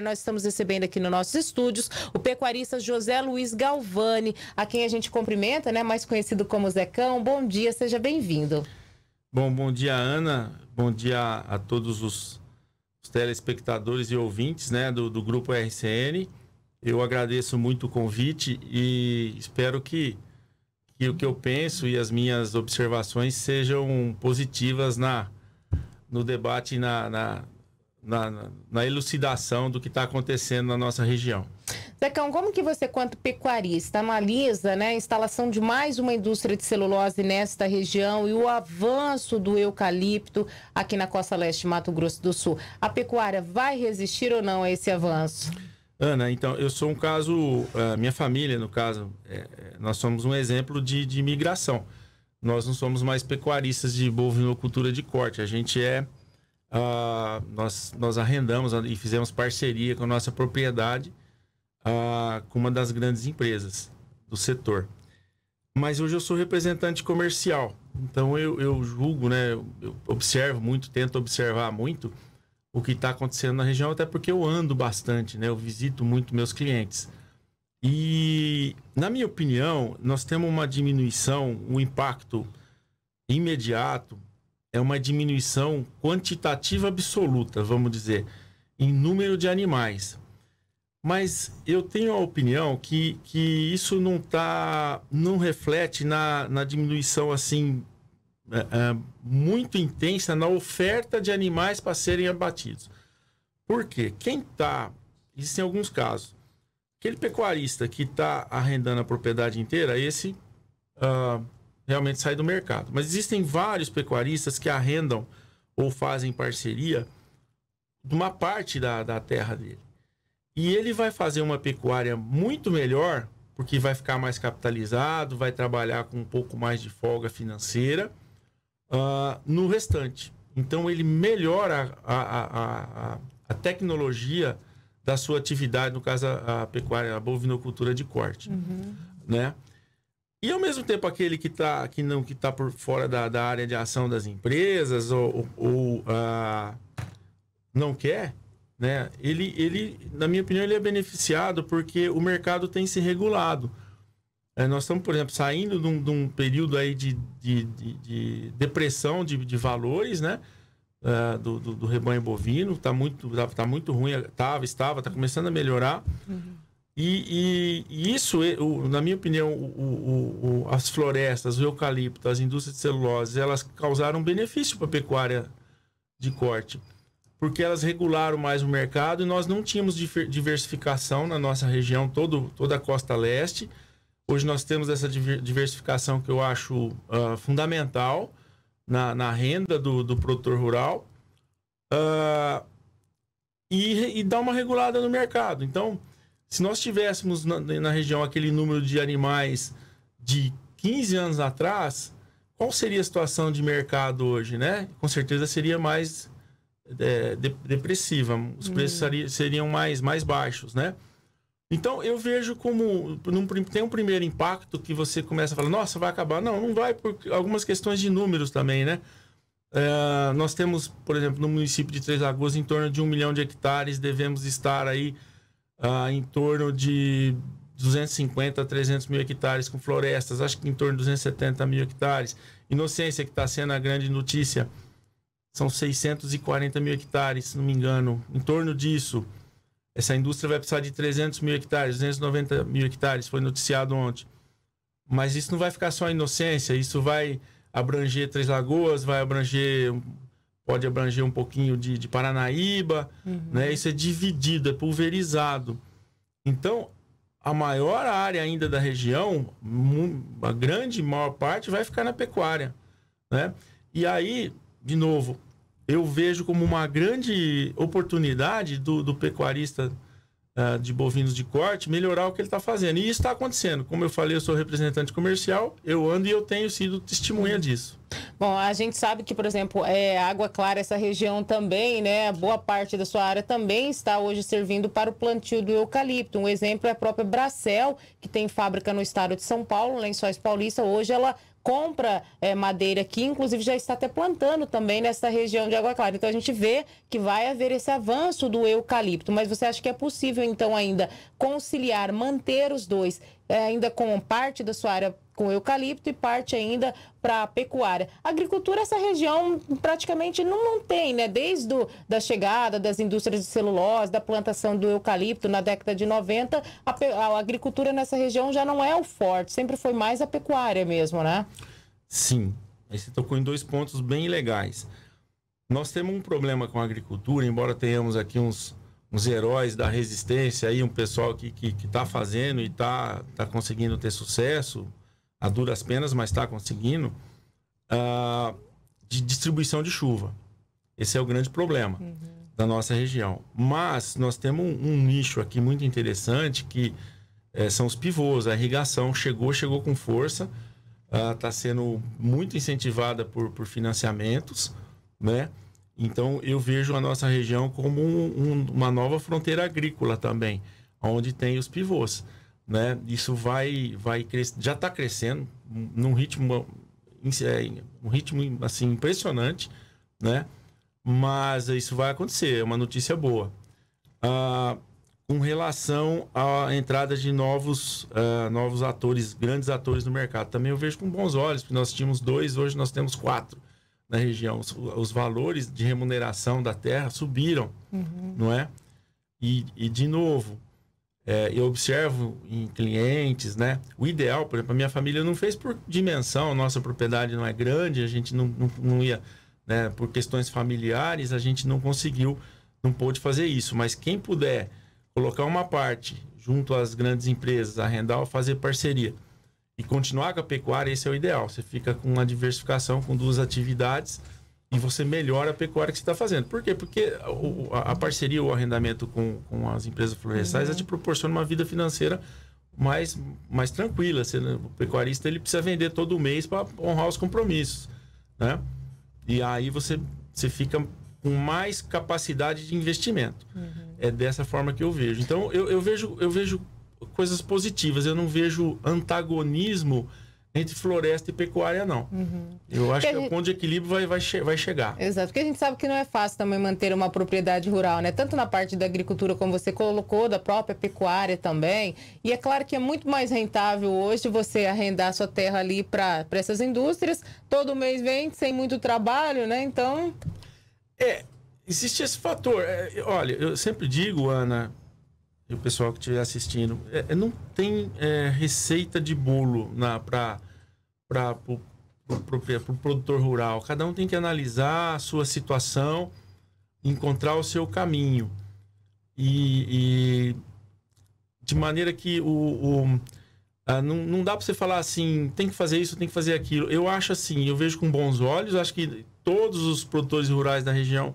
Nós estamos recebendo aqui nos nossos estúdios o pecuarista José Luiz Galvani, a quem a gente cumprimenta, né? mais conhecido como Zecão. Bom dia, seja bem-vindo. Bom, bom dia, Ana. Bom dia a todos os, os telespectadores e ouvintes né, do, do Grupo RCN. Eu agradeço muito o convite e espero que, que o que eu penso e as minhas observações sejam positivas na, no debate na, na na, na, elucidação do que está acontecendo na nossa região. Zecão, como que você, quanto pecuarista, analisa né, a instalação de mais uma indústria de celulose nesta região e o avanço do eucalipto aqui na costa leste Mato Grosso do Sul? A pecuária vai resistir ou não a esse avanço? Ana, então, eu sou um caso, eh, minha família, no caso, eh, eh, nós somos um exemplo de, de imigração. Nós não somos mais pecuaristas de bovinocultura de corte, a gente é Uh, nós, nós arrendamos e fizemos parceria com a nossa propriedade uh, com uma das grandes empresas do setor. Mas hoje eu sou representante comercial, então eu, eu julgo, né, eu observo muito, tento observar muito o que está acontecendo na região, até porque eu ando bastante, né, eu visito muito meus clientes. E, na minha opinião, nós temos uma diminuição, um impacto imediato é uma diminuição quantitativa absoluta, vamos dizer, em número de animais. Mas eu tenho a opinião que, que isso não tá, não reflete na, na diminuição assim é, é, muito intensa na oferta de animais para serem abatidos. Por quê? Quem está, existem alguns casos, aquele pecuarista que está arrendando a propriedade inteira, esse uh, realmente sai do mercado. Mas existem vários pecuaristas que arrendam ou fazem parceria de uma parte da, da terra dele. E ele vai fazer uma pecuária muito melhor, porque vai ficar mais capitalizado, vai trabalhar com um pouco mais de folga financeira uh, no restante. Então ele melhora a, a, a, a, tecnologia da sua atividade, no caso a, a pecuária, a bovinocultura de corte. Uhum. Né? E ao mesmo tempo aquele que está que não que tá por fora da, da área de ação das empresas ou, ou uh, não quer, né? Ele, ele, na minha opinião, ele é beneficiado porque o mercado tem se regulado. É, nós estamos, por exemplo, saindo de um, de um período aí de, de, de depressão de, valores, né? Uh, do, do, do, rebanho bovino, está muito, tá, tá muito ruim, tava, estava, está começando a melhorar. Uhum. E, e, e isso, o, na minha opinião, o, o, as florestas, o eucalipto, as indústrias de celulose, elas causaram benefício para a pecuária de corte, porque elas regularam mais o mercado e nós não tínhamos diversificação na nossa região, todo, toda a costa leste. Hoje nós temos essa diversificação que eu acho uh, fundamental na, na renda do, do, produtor rural uh, e, e dá uma regulada no mercado. Então, se nós tivéssemos na, na região aquele número de animais de 15 anos atrás, qual seria a situação de mercado hoje, né? Com certeza seria mais é, de, depressiva, os hum. preços seriam, seriam mais, mais baixos, né? Então eu vejo como num, tem um primeiro impacto que você começa a falar, nossa, vai acabar. Não, não vai por algumas questões de números também, né? É, nós temos, por exemplo, no município de Três Lagoas, em torno de um milhão de hectares, devemos estar aí ah, em torno de 250 a 300 mil hectares com florestas, acho que em torno de 270 mil hectares. Inocência, que está sendo a grande notícia, são 640 mil hectares, se não me engano, em torno disso. Essa indústria vai precisar de 300 mil hectares, 290 mil hectares, foi noticiado ontem. Mas isso não vai ficar só a inocência, isso vai abranger Três Lagoas, vai abranger pode abranger um pouquinho de, de Paranaíba, uhum. né? Isso é dividido, é pulverizado. Então, a maior área ainda da região, a grande maior parte, vai ficar na pecuária, né? E aí, de novo, eu vejo como uma grande oportunidade do, do pecuarista ah, de bovinos de corte, melhorar o que ele está fazendo. E isso está acontecendo. Como eu falei, eu sou representante comercial, eu ando e eu tenho sido testemunha disso. Bom, a gente sabe que, por exemplo, é, Água Clara, essa região também, né? Boa parte da sua área também está hoje servindo para o plantio do eucalipto. Um exemplo é a própria Bracel, que tem fábrica no estado de São Paulo, Lençóis Paulista. Hoje ela compra é, madeira aqui, inclusive já está até plantando também nessa região de Água Clara. Então a gente vê que vai haver esse avanço do eucalipto, mas você acha que é possível então ainda conciliar, manter os dois, é, ainda com parte da sua área com eucalipto e parte ainda para a pecuária. Agricultura, essa região praticamente não, não tem, né? Desde do, da chegada das indústrias de celulose, da plantação do eucalipto na década de 90, a, a agricultura nessa região já não é o forte, sempre foi mais a pecuária mesmo, né? Sim. Aí você tocou em dois pontos bem legais. Nós temos um problema com a agricultura, embora tenhamos aqui uns, uns heróis da resistência aí, um pessoal que está que, que tá fazendo e está tá conseguindo ter sucesso, a duras penas, mas está conseguindo, uh, de distribuição de chuva. Esse é o grande problema uhum. da nossa região. Mas nós temos um, um nicho aqui muito interessante que é, são os pivôs. A irrigação chegou, chegou com força, está ah, uh, sendo muito incentivada por, por financiamentos, né? Então eu vejo a nossa região como um, um, uma nova fronteira agrícola também, onde tem os pivôs né? Isso vai vai crescer, já está crescendo num ritmo é, um ritmo assim impressionante, né? Mas isso vai acontecer, é uma notícia boa. Ah, com relação à entrada de novos, uh, novos atores, grandes atores no mercado, também eu vejo com bons olhos, porque nós tínhamos dois, hoje nós temos quatro na região. Os, os valores de remuneração da terra subiram, uhum. não é? E, e de novo, é, eu observo em clientes, né? O ideal, por exemplo, a minha família não fez por dimensão, nossa propriedade não é grande, a gente não, não, não ia, né? Por questões familiares, a gente não conseguiu, não pôde fazer isso. Mas quem puder colocar uma parte junto às grandes empresas, arrendar ou fazer parceria e continuar com a pecuária, esse é o ideal. Você fica com uma diversificação, com duas atividades, e você melhora a pecuária que você está fazendo. Por quê? Porque a, a parceria ou arrendamento com, com as empresas florestais uhum. te proporciona uma vida financeira mais, mais tranquila. Você, né, o pecuarista ele precisa vender todo mês para honrar os compromissos. Né? E aí você, você fica com mais capacidade de investimento. Uhum. É dessa forma que eu vejo. Então eu, eu, vejo, eu vejo coisas positivas, eu não vejo antagonismo entre floresta e pecuária, não. Uhum. Eu acho que que gente... o ponto de equilíbrio vai, vai, che vai chegar. Exato, porque a gente sabe que não é fácil também manter uma propriedade rural, né? Tanto na parte da agricultura, como você colocou, da própria pecuária também. E é claro que é muito mais rentável hoje você arrendar sua terra ali para essas indústrias. Todo mês vem, sem muito trabalho, né? Então. É, existe esse fator. É, olha, eu sempre digo, Ana, e o pessoal que estiver assistindo, é, é não tem é, receita de bolo para o pro, pro, pro produtor rural. Cada um tem que analisar a sua situação, encontrar o seu caminho. E, e de maneira que o, o ah, não, não dá para você falar assim, tem que fazer isso, tem que fazer aquilo. Eu acho assim, eu vejo com bons olhos, acho que todos os produtores rurais da região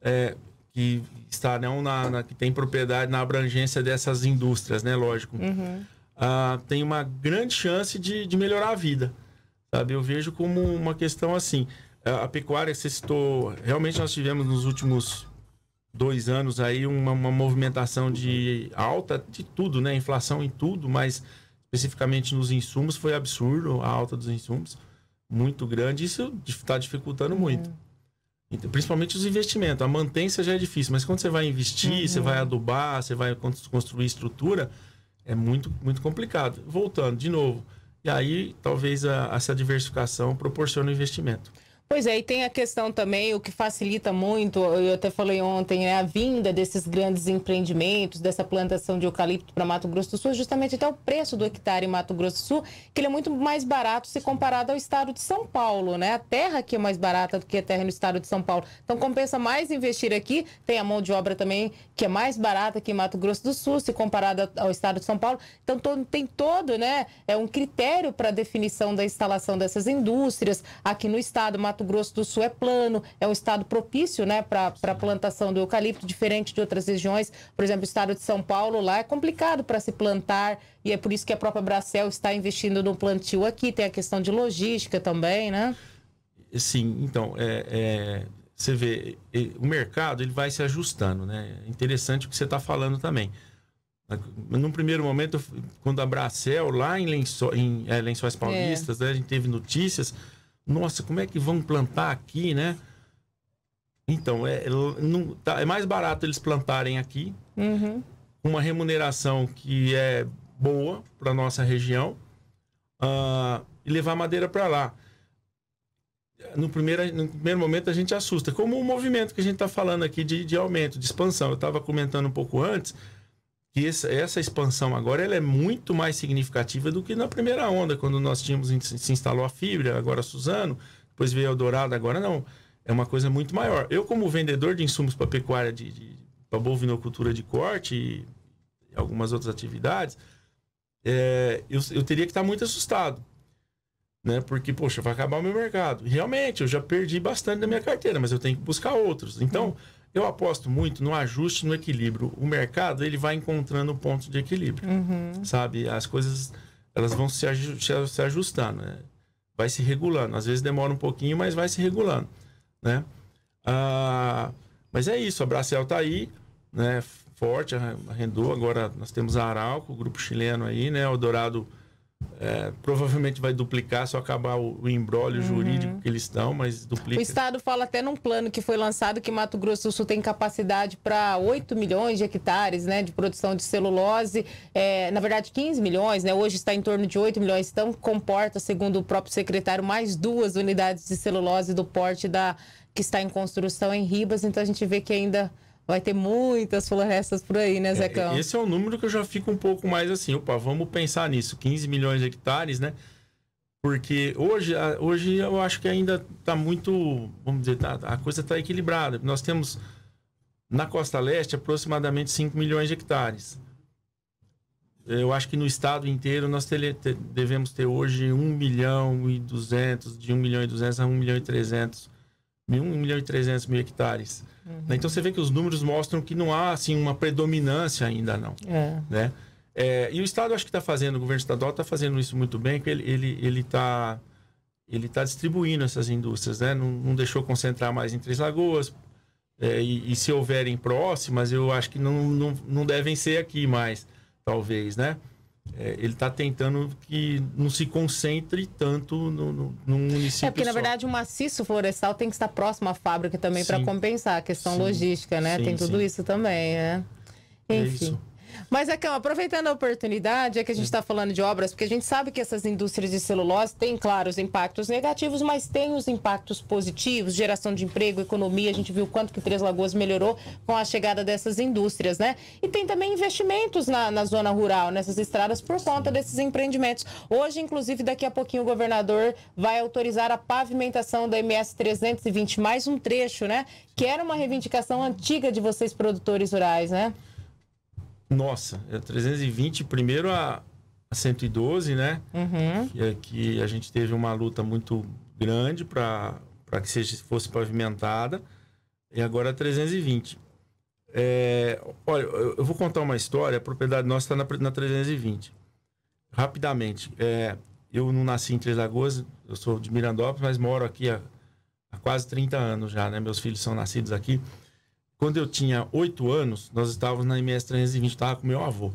é, que estarão né, na, na, que tem propriedade na abrangência dessas indústrias, né? Lógico. Uhum. Ah, tem uma grande chance de, de, melhorar a vida, sabe? Eu vejo como uma questão assim. A, a pecuária, você citou, realmente nós tivemos nos últimos dois anos aí uma, uma, movimentação de alta de tudo, né? Inflação em tudo, mas especificamente nos insumos foi absurdo a alta dos insumos, muito grande. Isso está dificultando uhum. muito. Então, principalmente os investimentos. A manutenção já é difícil, mas quando você vai investir, uhum. você vai adubar, você vai construir estrutura, é muito, muito complicado. Voltando, de novo. E aí, talvez a, essa diversificação proporcione o investimento. Pois é, e tem a questão também, o que facilita muito, eu até falei ontem, é a vinda desses grandes empreendimentos, dessa plantação de eucalipto para Mato Grosso do Sul, justamente até o preço do hectare em Mato Grosso do Sul, que ele é muito mais barato se comparado ao estado de São Paulo, né? A terra aqui é mais barata do que a terra no estado de São Paulo. Então compensa mais investir aqui, tem a mão de obra também que é mais barata que em Mato Grosso do Sul, se comparada ao estado de São Paulo. Então todo, tem todo, né? É um critério para definição da instalação dessas indústrias aqui no estado Mato Mato Grosso do Sul é plano, é um estado propício né, para a plantação do eucalipto, diferente de outras regiões. Por exemplo, o estado de São Paulo, lá é complicado para se plantar, e é por isso que a própria Bracel está investindo no plantio aqui. Tem a questão de logística também, né? Sim, então, é, é, você vê, o mercado ele vai se ajustando, né? É interessante o que você está falando também. Num primeiro momento, quando a Bracel, lá em, Lenço, em é, Lençóis é. Paulistas, né, a gente teve notícias nossa, como é que vão plantar aqui, né? Então, é, é não, tá, é mais barato eles plantarem aqui, uhum. uma remuneração que é boa para nossa região, uh, e levar madeira para lá. No primeiro, no primeiro momento a gente assusta, como o movimento que a gente está falando aqui de, de aumento, de expansão. Eu estava comentando um pouco antes, que essa, essa expansão agora ela é muito mais significativa do que na primeira onda, quando nós tínhamos, se instalou a fibra, agora Suzano, depois veio Eldorado, agora não. É uma coisa muito maior. Eu, como vendedor de insumos para pecuária, de, de, para bovinocultura de corte e algumas outras atividades, é, eu, eu teria que estar muito assustado né? Porque, poxa, vai acabar o meu mercado. Realmente, eu já perdi bastante da minha carteira, mas eu tenho que buscar outros. Então, eu aposto muito no ajuste, no equilíbrio. O mercado ele vai encontrando o ponto de equilíbrio, uhum. sabe? As coisas elas vão se, se ajustando, né? vai se regulando. Às vezes demora um pouquinho, mas vai se regulando, né? Ah, mas é isso. A Bracel tá aí, né? Forte, arrendou. Agora nós temos a Arauco, o grupo chileno aí, né? O Dourado é, provavelmente vai duplicar, só acabar o, o embrólio uhum. jurídico que eles estão, mas duplica. O Estado fala até num plano que foi lançado que Mato Grosso do Sul tem capacidade para 8 milhões de hectares né, de produção de celulose, é, na verdade 15 milhões, né, hoje está em torno de 8 milhões, então comporta, segundo o próprio secretário, mais duas unidades de celulose do porte da que está em construção em Ribas, então a gente vê que ainda Vai ter muitas florestas por aí, né, é, Zecão? É, esse é um número que eu já fico um pouco mais assim, opa, vamos pensar nisso, 15 milhões de hectares, né? Porque hoje, hoje eu acho que ainda está muito, vamos dizer, tá, a coisa está equilibrada. Nós temos na costa leste aproximadamente 5 milhões de hectares. Eu acho que no estado inteiro nós tele, te, devemos ter hoje 1 milhão e 200, de 1 milhão e 200 a 1 milhão e 300, 1 milhão e 300 mil hectares. Uhum. Né? Então você vê que os números mostram que não há assim uma predominância ainda não, é. né? É, e o Estado acho que está fazendo, o governo estadual está fazendo isso muito bem, que ele ele ele está ele tá distribuindo essas indústrias, né? Não, não deixou concentrar mais em Três Lagoas. É, e, e, se houverem próximas, eu acho que não, não, não devem ser aqui mais, talvez, né? é, ele está tentando que não se concentre tanto no, no, no município. É porque, só. na verdade, o maciço florestal tem que estar próximo à fábrica também para compensar a questão sim, logística, né? Sim, tem tudo sim. isso também, né? Enfim. É isso. Mas, Acão, aproveitando a oportunidade, é que a gente está hum. falando de obras, porque a gente sabe que essas indústrias de celulose têm, claro, os impactos negativos, mas tem os impactos positivos, geração de emprego, economia. A gente viu quanto que Três Lagoas melhorou com a chegada dessas indústrias, né? E tem também investimentos na, na zona rural, nessas estradas, por conta desses empreendimentos. Hoje, inclusive, daqui a pouquinho, o governador vai autorizar a pavimentação da MS 320, mais um trecho, né? Que era uma reivindicação antiga de vocês, produtores rurais, né? Nossa, é 320 primeiro a, a 112, né? Uhum. É que, a gente teve uma luta muito grande para que seja, fosse pavimentada. E agora a é 320. É, olha, eu vou contar uma história. A propriedade nossa está na, na 320. Rapidamente. É, eu não nasci em Três Lagoas, eu sou de Mirandópolis, mas moro aqui há, há quase 30 anos já, né? Meus filhos são nascidos aqui quando eu tinha oito anos, nós estávamos na MS 320, estava com meu avô.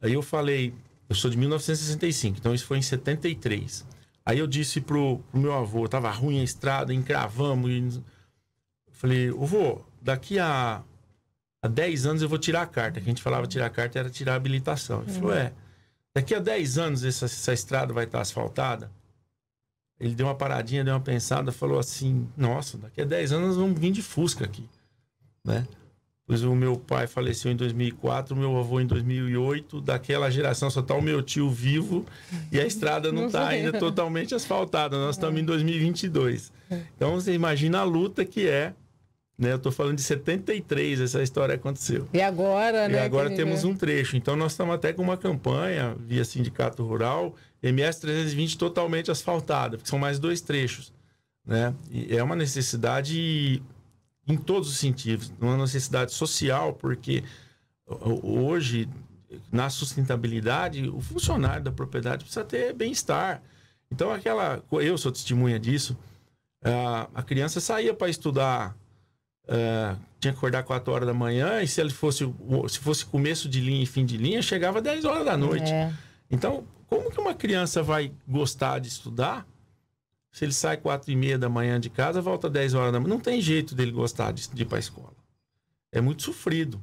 Aí eu falei, eu sou de 1965, então isso foi em 73. Aí eu disse pro, pro meu avô, tava ruim a estrada, encravamos. E... Falei, avô, daqui a, a 10 anos eu vou tirar a carta. Que a gente falava tirar a carta era tirar a habilitação. Ele falou, uhum. é, daqui a 10 anos essa, essa estrada vai estar tá asfaltada. Ele deu uma paradinha, deu uma pensada, falou assim, nossa, daqui a 10 anos nós vamos vir de Fusca aqui né? Pois o meu pai faleceu em 2004, meu avô em 2008. Daquela geração só está o meu tio vivo e a estrada não está ainda totalmente asfaltada. Nós estamos em 2022. É. É. Então você imagina a luta que é. Né? Eu estou falando de 73, essa história aconteceu. E agora, e né? E agora temos um trecho. Então nós estamos até com uma campanha via Sindicato Rural, MS 320 totalmente asfaltada, porque são mais dois trechos. Né? E é uma necessidade em todos os sentidos, uma necessidade social, porque hoje, na sustentabilidade, o funcionário da propriedade precisa ter bem-estar. Então, aquela. Eu sou testemunha disso. Ah, a criança saía para estudar, ah, tinha que acordar 4 horas da manhã, e se ele fosse, se fosse começo de linha e fim de linha, chegava 10 horas da noite. É. Então, como que uma criança vai gostar de estudar se ele sai quatro e meia da manhã de casa, volta 10 horas da manhã. Não tem jeito dele gostar de, de ir para a escola. É muito sofrido,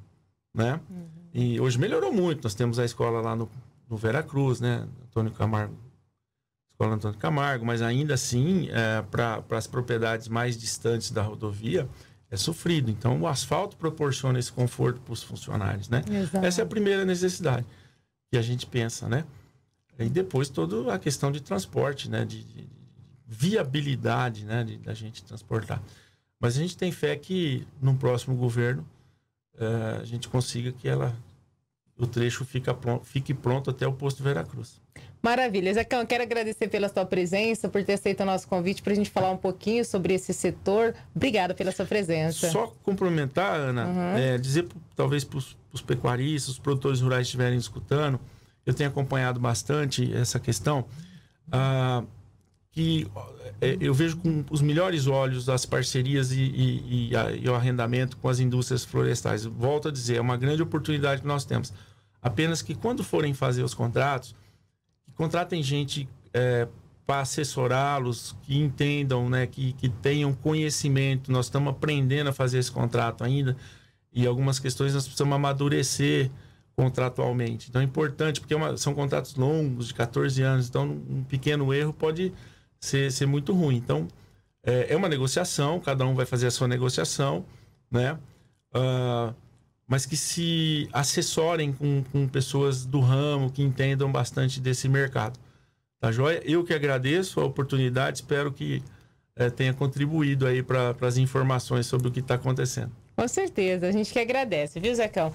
né? Uhum. E hoje melhorou muito. Nós temos a escola lá no, no Veracruz, né? Antônio Camargo. Escola Antônio Camargo. Mas ainda assim, é, para as propriedades mais distantes da rodovia, é sofrido. Então, o asfalto proporciona esse conforto para os funcionários, né? Exato. Essa é a primeira necessidade que a gente pensa, né? E depois toda a questão de transporte, né? De, de, viabilidade né, de, da gente transportar. Mas a gente tem fé que no próximo governo uh, a gente consiga que ela o trecho fica pronto, fique pronto até o posto de Veracruz. Maravilha. Zacão, quero agradecer pela sua presença, por ter aceito o nosso convite para a gente falar um pouquinho sobre esse setor. Obrigada pela sua presença. Só complementar, Ana, uhum. é, dizer talvez para os pecuaristas, os produtores rurais estiverem escutando, eu tenho acompanhado bastante essa questão. uh, que é, eu vejo com os melhores olhos as parcerias e, e, e, a, e, o arrendamento com as indústrias florestais. Volto a dizer, é uma grande oportunidade que nós temos. Apenas que quando forem fazer os contratos, contratem gente é, para assessorá-los, que entendam, né, que, que tenham conhecimento. Nós estamos aprendendo a fazer esse contrato ainda e algumas questões nós precisamos amadurecer contratualmente. Então é importante, porque é uma, são contratos longos, de 14 anos, então um pequeno erro pode ser, ser muito ruim. Então, é, é, uma negociação, cada um vai fazer a sua negociação, né? Uh, mas que se assessorem com, com pessoas do ramo que entendam bastante desse mercado. Tá joia? Eu que agradeço a oportunidade, espero que é, tenha contribuído aí para as informações sobre o que está acontecendo. Com certeza, a gente que agradece, viu, Zecão?